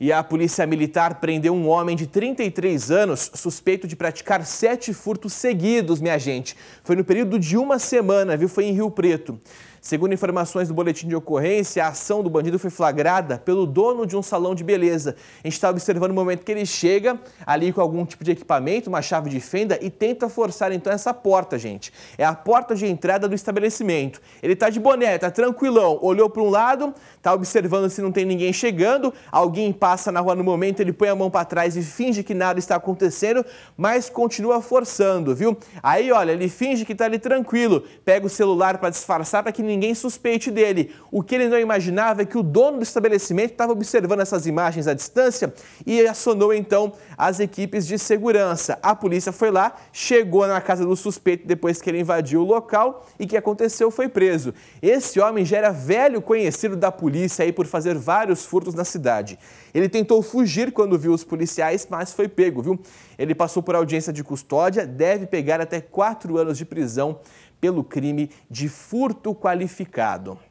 E a polícia militar prendeu um homem de 33 anos suspeito de praticar sete furtos seguidos, minha gente. Foi no período de uma semana, viu? Foi em Rio Preto. Segundo informações do boletim de ocorrência, a ação do bandido foi flagrada pelo dono de um salão de beleza. A gente está observando o momento que ele chega ali com algum tipo de equipamento, uma chave de fenda, e tenta forçar então essa porta, gente. É a porta de entrada do estabelecimento. Ele está de boné, está tranquilão, olhou para um lado, está observando se não tem ninguém chegando, alguém passa na rua no momento, ele põe a mão para trás e finge que nada está acontecendo, mas continua forçando, viu? Aí, olha, ele finge que está ali tranquilo, pega o celular para disfarçar para que ninguém suspeite dele. O que ele não imaginava é que o dono do estabelecimento estava observando essas imagens à distância e acionou então as equipes de segurança. A polícia foi lá, chegou na casa do suspeito depois que ele invadiu o local e o que aconteceu foi preso. Esse homem já era velho conhecido da polícia aí por fazer vários furtos na cidade. Ele tentou fugir quando viu os policiais, mas foi pego, viu? Ele passou por audiência de custódia, deve pegar até quatro anos de prisão pelo crime de furto qualificado qualificado.